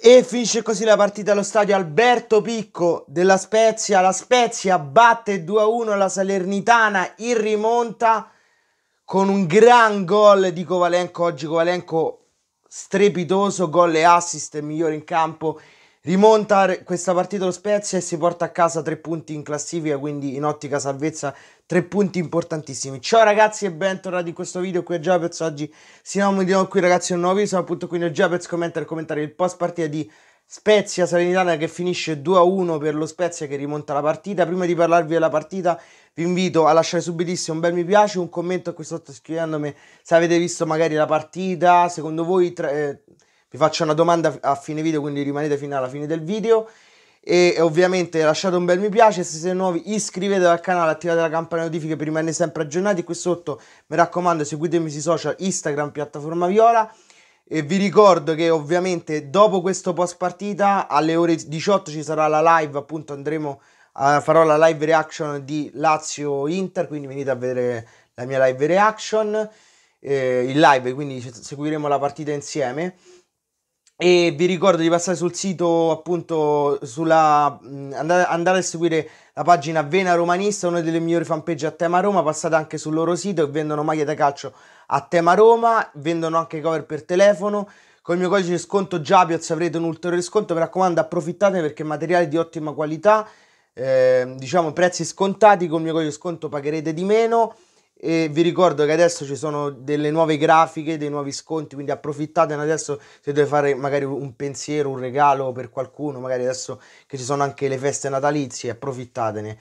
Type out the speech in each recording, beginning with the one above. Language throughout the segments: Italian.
E finisce così la partita allo stadio Alberto Picco della Spezia. La Spezia batte 2-1 la Salernitana in rimonta con un gran gol di Covalenco. Oggi Covalenco strepitoso, gol e assist, migliore in campo rimonta questa partita lo Spezia e si porta a casa tre punti in classifica, quindi in ottica salvezza tre punti importantissimi. Ciao ragazzi e bentornati in questo video qui a Giapez, oggi siamo di nuovo qui ragazzi in un nuovo video, sono appunto qui nel Giapez, commentare e commentare il post partita di Spezia Salernitana che finisce 2-1 per lo Spezia che rimonta la partita. Prima di parlarvi della partita vi invito a lasciare subitissimo un bel mi piace, un commento qui sotto scrivendomi se avete visto magari la partita, secondo voi... Tra, eh, vi faccio una domanda a fine video, quindi rimanete fino alla fine del video. E, ovviamente lasciate un bel mi piace, se siete nuovi iscrivetevi al canale, attivate la campana notifiche per rimanere sempre aggiornati. Qui sotto mi raccomando seguitemi sui social Instagram, piattaforma Viola. E vi ricordo che ovviamente dopo questo post partita alle ore 18 ci sarà la live, appunto andremo a, farò la live reaction di Lazio Inter, quindi venite a vedere la mia live reaction, eh, in live, quindi seguiremo la partita insieme e vi ricordo di passare sul sito appunto sulla andate, a seguire la pagina Vena Romanista una delle migliori fanpage a tema Roma passate anche sul loro sito che vendono maglie da calcio a tema Roma vendono anche cover per telefono col mio codice di sconto Giapioz avrete un ulteriore sconto mi raccomando approfittate perché materiali di ottima qualità eh, diciamo prezzi scontati con il mio codice di sconto pagherete di meno e vi ricordo che adesso ci sono delle nuove grafiche, dei nuovi sconti, quindi approfittatene adesso se dovete fare magari un pensiero, un regalo per qualcuno, magari adesso che ci sono anche le feste natalizie, approfittatene.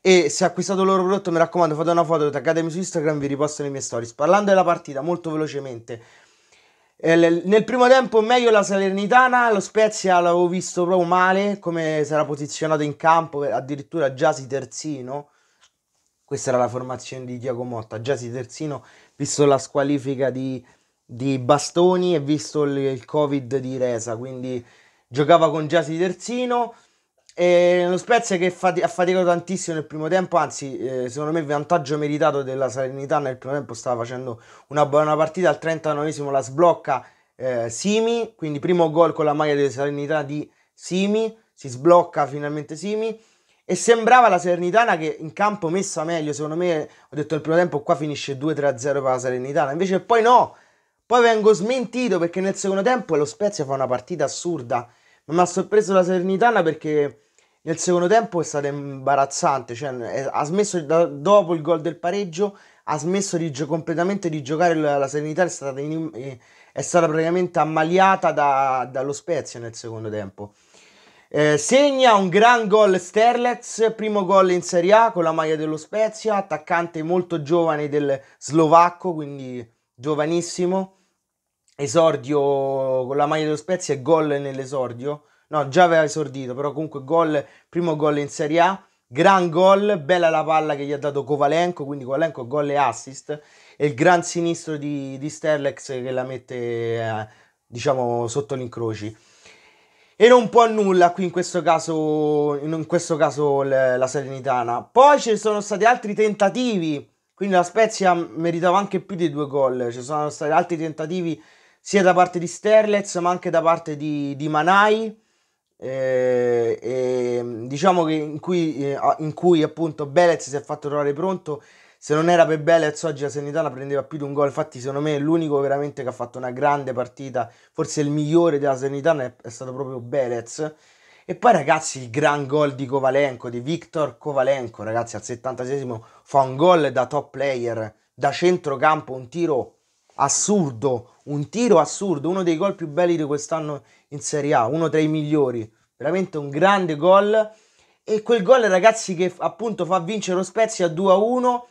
E se acquistate il loro prodotto mi raccomando fate una foto, taggatemi su Instagram, vi riposto le mie stories. Parlando della partita, molto velocemente, eh, nel primo tempo meglio la Salernitana, lo Spezia l'avevo visto proprio male, come si era posizionato in campo, addirittura già si terzino questa era la formazione di Diago Giacomotta, Giasi terzino, visto la squalifica di, di Bastoni e visto il, il, Covid di Resa, quindi giocava con Giasi terzino. E lo Spezia che fati- ha faticato tantissimo nel primo tempo, anzi, eh, secondo me il vantaggio meritato della Salernità nel primo tempo stava facendo una buona partita. Al 39 esimo la sblocca eh, Simi, quindi primo gol con la maglia della Salernità di Simi, si sblocca finalmente Simi. E sembrava la Serenitana che in campo messa meglio, secondo me, ho detto il primo tempo qua finisce 2-3-0 per la Serenitana, invece poi no, poi vengo smentito perché nel secondo tempo lo Spezia fa una partita assurda, ma mi ha sorpreso la Serenitana perché nel secondo tempo è stata imbarazzante, cioè è, ha smesso da, dopo il gol del pareggio, ha smesso di gio- completamente di giocare la, la Salernitana, è stata, in, è stata praticamente ammaliata da, dallo Spezia nel secondo tempo. Eh, segna un gran gol Sterlets, primo gol in Serie A con la maglia dello Spezia, attaccante molto giovane del Slovacco, quindi giovanissimo. Esordio con la maglia dello Spezia e gol nell'esordio. No, già aveva esordito, però comunque gol, primo gol in Serie A. Gran gol, bella la palla che gli ha dato Kovalenko, quindi Kovalenko gol e assist. E il gran sinistro di, di Sterlex che la mette, eh, diciamo, sotto l'incroci. incroci e non può nulla qui in questo caso, in questo caso la Salernitana. Poi ci sono stati altri tentativi, quindi la Spezia meritava anche più di due gol, ci sono stati altri tentativi sia da parte di Sterlets ma anche da parte di, di Manai. Eh, eh, diciamo che in cui, eh, in cui appunto Belez si è fatto trovare pronto se non era per Belez oggi la Sanità la prendeva più di un gol, infatti secondo me l'unico veramente che ha fatto una grande partita, forse il migliore della Sanità è, è stato proprio Belez. E poi ragazzi il gran gol di Kovalenko, di Viktor Kovalenko, ragazzi al 76 fa un gol da top player, da centrocampo, un tiro assurdo, un tiro assurdo, uno dei gol più belli di quest'anno in Serie A, uno tra i migliori, veramente un grande gol. E quel gol ragazzi che appunto fa vincere lo Spezia 2-1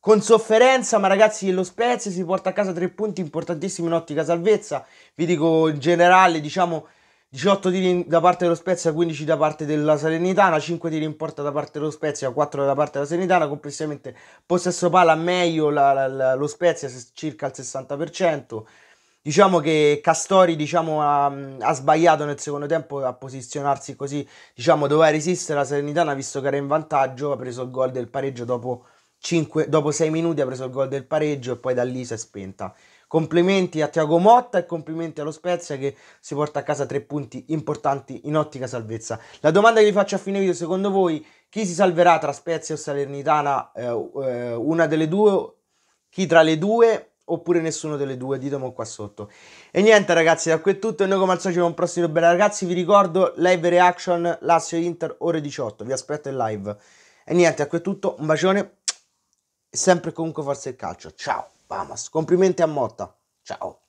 con sofferenza, ma ragazzi lo Spezia si porta a casa tre punti importantissimi in ottica salvezza. Vi dico in generale, diciamo 18 tiri da parte dello Spezia, 15 da parte della Salernitana, 5 tiri in porta da parte dello Spezia, 4 da parte della Salernitana, complessivamente possesso palla meglio la, la, la, lo Spezia circa il 60%. Diciamo che Castori diciamo, ha, ha, sbagliato nel secondo tempo a posizionarsi così, diciamo, doveva resistere la Salernitana visto che era in vantaggio, ha preso il gol del pareggio dopo 5, dopo 6 minuti ha preso il gol del pareggio e poi da lì si è spenta. Complimenti a Tiago Motta e complimenti allo Spezia che si porta a casa tre punti importanti in ottica salvezza. La domanda che vi faccio a fine video, secondo voi chi si salverà tra Spezia o Salernitana? Eh, eh, una delle due? Chi tra le due? Oppure nessuno delle due? Ditemi qua sotto. E niente ragazzi, da qui è tutto e noi come al solito un prossimo bella ragazzi. Vi ricordo live reaction Lazio Inter ore 18, vi aspetto in live. E niente, da qui è tutto, un bacione sempre comunque forza il calcio. Ciao, Bamas, complimenti a Motta. Ciao.